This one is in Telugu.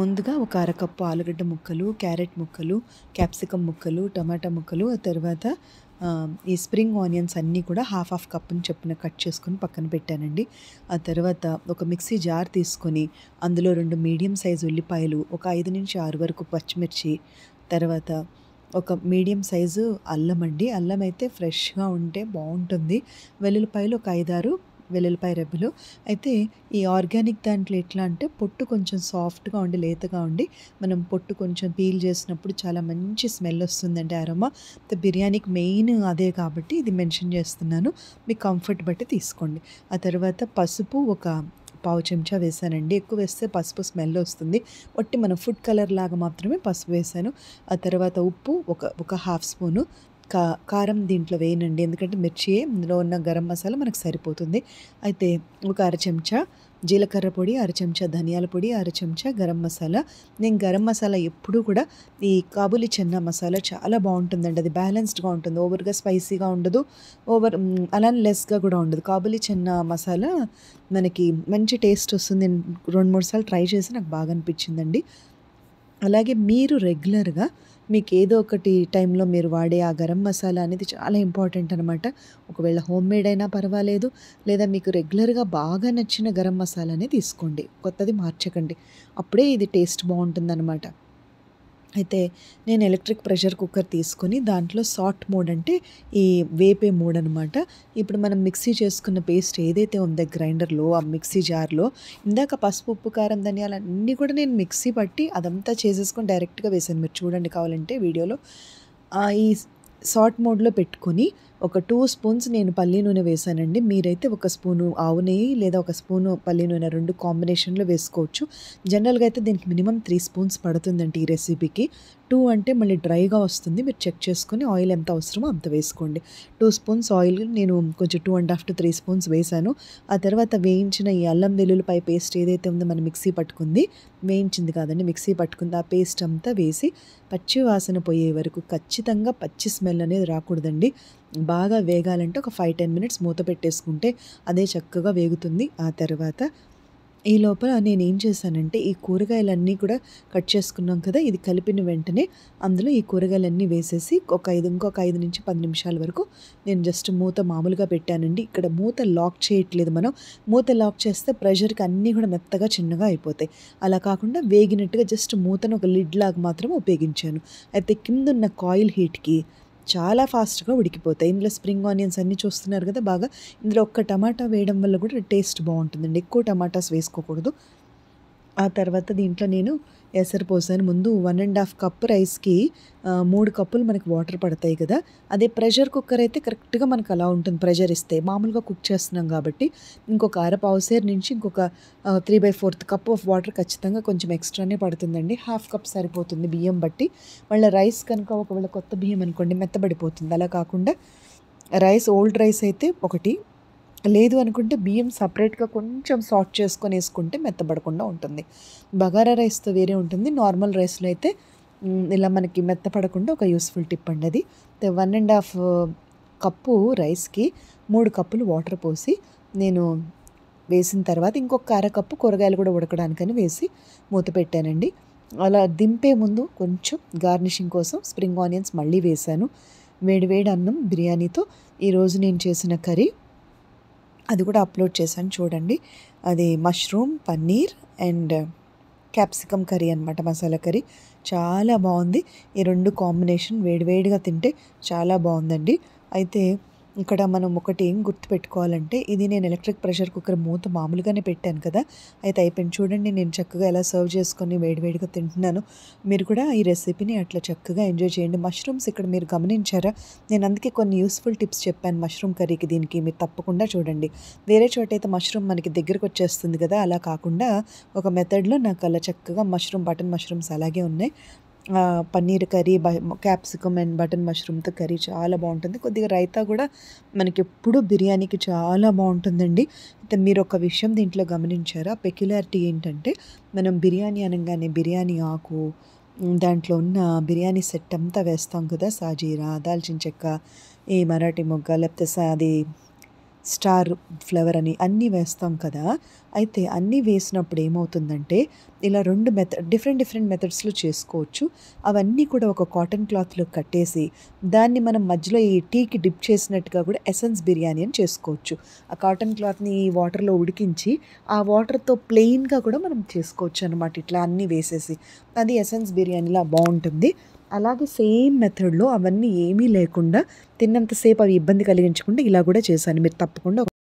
ముందుగా ఒక అరకప్పు ఆలుగడ్డ ముక్కలు క్యారెట్ ముక్కలు క్యాప్సికమ్ ముక్కలు టమాటా ముక్కలు ఆ తర్వాత ఈ స్ప్రింగ్ ఆనియన్స్ అన్నీ కూడా హాఫ్ హాఫ్ కప్పుని చెప్పిన కట్ చేసుకొని పక్కన పెట్టానండి ఆ తర్వాత ఒక మిక్సీ జార్ తీసుకొని అందులో రెండు మీడియం సైజ్ ఉల్లిపాయలు ఒక ఐదు నుంచి ఆరు వరకు పచ్చిమిర్చి తర్వాత ఒక మీడియం సైజు అల్లం అండి అల్లం అయితే ఫ్రెష్గా ఉంటే బాగుంటుంది వెల్లుల్లిపాయలు ఒక ఐదారు వెల్లుల్లిపాయ రెబ్బలు అయితే ఈ ఆర్గానిక్ దాంట్లో ఎట్లా అంటే పొట్టు కొంచెం సాఫ్ట్గా ఉండి లేతగా ఉండి మనం పొట్టు కొంచెం పీల్ చేసినప్పుడు చాలా మంచి స్మెల్ వస్తుందండి అరోమా బిర్యానీకి మెయిన్ అదే కాబట్టి ఇది మెన్షన్ చేస్తున్నాను మీ కంఫర్ట్ బట్టి తీసుకోండి ఆ తర్వాత పసుపు ఒక పావు చెంచా వేసానండి ఎక్కువ వేస్తే పసుపు స్మెల్ వస్తుంది ఒట్టి మనం ఫుడ్ కలర్ లాగా మాత్రమే పసుపు వేసాను ఆ తర్వాత ఉప్పు ఒక ఒక హాఫ్ స్పూను కా కారం దీంట్లో వేయనండి ఎందుకంటే మిర్చి ఇందులో ఉన్న గరం మసాలా మనకు సరిపోతుంది అయితే ఒక అర చెంచా జీలకర్ర పొడి అర చెంచా ధనియాల పొడి అర చెంచా గరం మసాలా నేను గరం మసాలా ఎప్పుడూ కూడా ఈ కాబులి చెన్న మసాలా చాలా బాగుంటుందండి అది బ్యాలెన్స్డ్గా ఉంటుంది ఓవర్గా స్పైసీగా ఉండదు ఓవర్ అలాన్ లెస్గా కూడా ఉండదు కాబులి చెన్న మసాలా మనకి మంచి టేస్ట్ వస్తుంది రెండు మూడు సార్లు ట్రై చేసి నాకు బాగా అనిపించిందండి అలాగే మీరు రెగ్యులర్గా మీకు ఏదో ఒకటి టైంలో మీరు వాడే ఆ గరం మసాలా అనేది చాలా ఇంపార్టెంట్ అనమాట ఒకవేళ హోమ్ మేడ్ అయినా పర్వాలేదు లేదా మీకు రెగ్యులర్గా బాగా నచ్చిన గరం మసాలానే తీసుకోండి కొత్తది మార్చకండి అప్పుడే ఇది టేస్ట్ బాగుంటుందన్నమాట అయితే నేను ఎలక్ట్రిక్ ప్రెషర్ కుక్కర్ తీసుకొని దాంట్లో సాట్ మోడ్ అంటే ఈ వేపే మోడ్ అనమాట ఇప్పుడు మనం మిక్సీ చేసుకున్న పేస్ట్ ఏదైతే ఉందో గ్రైండర్లో ఆ మిక్సీ జార్లో ఇందాక పసుపు ఉప్పు కారం ధనియాలు అన్నీ కూడా నేను మిక్సీ పట్టి అదంతా చేసేసుకొని డైరెక్ట్గా వేసాను మీరు చూడండి కావాలంటే వీడియోలో ఈ సాట్ మోడ్లో పెట్టుకొని ఒక టూ స్పూన్స్ నేను పల్లీ నూనె వేసానండి మీరైతే ఒక స్పూను ఆవు నెయ్యి లేదా ఒక స్పూను పల్లీ నూనె రెండు కాంబినేషన్లో వేసుకోవచ్చు జనరల్గా అయితే దీనికి మినిమం త్రీ స్పూన్స్ పడుతుందండి ఈ రెసిపీకి టూ అంటే మళ్ళీ డ్రైగా వస్తుంది మీరు చెక్ చేసుకుని ఆయిల్ ఎంత అవసరమో అంత వేసుకోండి టూ స్పూన్స్ ఆయిల్ నేను కొంచెం two and half to three spoons వేశాను ఆ తర్వాత వేయించిన ఈ అల్లం వెల్లుల్లిపాయ పేస్ట్ ఏదైతే ఉందో మనం మిక్సీ పట్టుకుంది వేయించింది కాదండి మిక్సీ పట్టుకుంది ఆ పేస్ట్ అంతా వేసి పచ్చి వాసన పోయే వరకు ఖచ్చితంగా పచ్చి స్మెల్ అనేది రాకూడదండి బాగా వేగాలంటే ఒక ఫైవ్ టెన్ మినిట్స్ మూత పెట్టేసుకుంటే అదే చక్కగా వేగుతుంది ఆ తర్వాత ఈ లోపల నేనేం చేశానంటే ఈ కూరగాయలన్నీ కూడా కట్ చేసుకున్నాం కదా ఇది కలిపిన వెంటనే అందులో ఈ కూరగాయలన్నీ వేసేసి ఒక ఐదు ఇంకొక ఐదు నుంచి పది నిమిషాల వరకు నేను జస్ట్ మూత మామూలుగా పెట్టానండి ఇక్కడ మూత లాక్ చేయట్లేదు మనం మూత లాక్ చేస్తే ప్రెషర్కి అన్నీ కూడా మెత్తగా చిన్నగా అయిపోతాయి అలా కాకుండా వేగినట్టుగా జస్ట్ మూతను ఒక లిడ్ లాగా మాత్రం ఉపయోగించాను అయితే కింద ఉన్న కాయిల్ హీట్కి చాలా ఫాస్ట్గా ఉడికిపోతాయి ఇందులో స్ప్రింగ్ ఆనియన్స్ అన్నీ చూస్తున్నారు కదా బాగా ఇందులో ఒక్క టమాటా వేయడం వల్ల కూడా టేస్ట్ బాగుంటుందండి ఎక్కువ టమాటాస్ వేసుకోకూడదు ఆ తర్వాత దీంట్లో నేను ఎసరు పోసాను ముందు వన్ అండ్ హాఫ్ కప్ రైస్కి మూడు కప్పులు మనకి వాటర్ పడతాయి కదా అదే ప్రెషర్ కుక్కర్ అయితే కరెక్ట్గా మనకు అలా ఉంటుంది ప్రెషర్ ఇస్తే మామూలుగా కుక్ చేస్తున్నాం కాబట్టి ఇంకొక అర పావుసేర్ నుంచి ఇంకొక three by fourth cup of water ఖచ్చితంగా కొంచెం ఎక్స్ట్రానే పడుతుందండి హాఫ్ కప్ సరిపోతుంది బియ్యం బట్టి మళ్ళీ రైస్ కనుక ఒకవేళ కొత్త బియ్యం అనుకోండి మెత్తబడిపోతుంది అలా కాకుండా రైస్ ఓల్డ్ రైస్ అయితే ఒకటి లేదు అనుకుంటే బియ్యం సపరేట్గా కొంచెం సాఫ్ట్ చేసుకొని వేసుకుంటే మెత్తపడకుండా ఉంటుంది బగారా రైస్తో వేరే ఉంటుంది నార్మల్ రైస్లో అయితే ఇలా మనకి మెత్తపడకుండా ఒక యూస్ఫుల్ టిప్ అండి అది వన్ అండ్ హాఫ్ కప్పు రైస్కి మూడు కప్పులు వాటర్ పోసి నేను వేసిన తర్వాత ఇంకొక అరకప్పు కూరగాయలు కూడా ఉడకడానికని వేసి మూత పెట్టానండి అలా దింపే ముందు కొంచెం గార్నిషింగ్ కోసం స్ప్రింగ్ ఆనియన్స్ మళ్ళీ వేశాను వేడి అన్నం బిర్యానీతో ఈరోజు నేను చేసిన కర్రీ అది కూడా అప్లోడ్ చేశాను చూడండి అది mushroom paneer and capsicum curry అనమాట మసాలా కర్రీ చాలా బాగుంది ఈ రెండు కాంబినేషన్ వేడివేడిగా తింటే చాలా బాగుందండి అయితే ఇక్కడ మనం ఒకటి ఏం గుర్తుపెట్టుకోవాలంటే ఇది నేను ఎలక్ట్రిక్ ప్రెషర్ కుక్కర్ మూత మామూలుగానే పెట్టాను కదా అయితే అయిపోయింది చూడండి నేను చక్కగా ఎలా సర్వ్ చేసుకొని వేడివేడిగా తింటున్నాను మీరు కూడా ఈ రెసిపీని అట్లా చక్కగా ఎంజాయ్ చేయండి మష్రూమ్స్ ఇక్కడ మీరు గమనించారా నేను అందుకే కొన్ని యూస్ఫుల్ టిప్స్ చెప్పాను మష్రూమ్ కర్రీకి దీనికి మీరు తప్పకుండా చూడండి వేరే చోట అయితే మష్రూమ్ మనకి దగ్గరకు వచ్చేస్తుంది కదా అలా కాకుండా ఒక మెథడ్లో నాకు అలా చక్కగా మష్రూమ్ బటన్ మష్రూమ్స్ అలాగే ఉన్నాయి paneer curry capsicum and button మష్రూమ్తో కర్రీ చాలా బాగుంటుంది కొద్దిగా రైతా కూడా మనకి ఎప్పుడూ బిర్యానీకి చాలా బాగుంటుందండి అయితే మీరు ఒక విషయం దీంట్లో గమనించారా పెక్యులారిటీ ఏంటంటే మనం బిర్యానీ అనగానే బిర్యానీ ఆకు దాంట్లో ఉన్న బిర్యానీ సెట్ అంతా వేస్తాం కదా సాజీరా దాల్చిన చెక్క ఈ మరాఠీ మొగ్గ లేకపోతే అది స్టార్ ఫ్లవర్ అని అన్నీ వేస్తాం కదా అయితే అన్నీ వేసినప్పుడు ఏమవుతుందంటే ఇలా రెండు మెథడ్ డిఫరెంట్ డిఫరెంట్ మెథడ్స్లో చేసుకోవచ్చు అవన్నీ కూడా ఒక కాటన్ క్లాత్లో కట్టేసి దాన్ని మనం మధ్యలో ఈ టీకి డిప్ చేసినట్టుగా కూడా ఎసెన్స్ బిర్యానీ అని చేసుకోవచ్చు ఆ కాటన్ క్లాత్ని ఈ వాటర్లో ఉడికించి ఆ వాటర్తో ప్లెయిన్గా కూడా మనం చేసుకోవచ్చు అనమాట ఇట్లా అన్నీ వేసేసి అది ఎసెన్స్ బిర్యానీలా బాగుంటుంది అలాగే సేమ్ మెథడ్లో అవన్నీ ఏమీ లేకుండా తిన్నంతసేపు అవి ఇబ్బంది కలిగించకుండా ఇలా కూడా చేశాను మీరు తప్పకుండా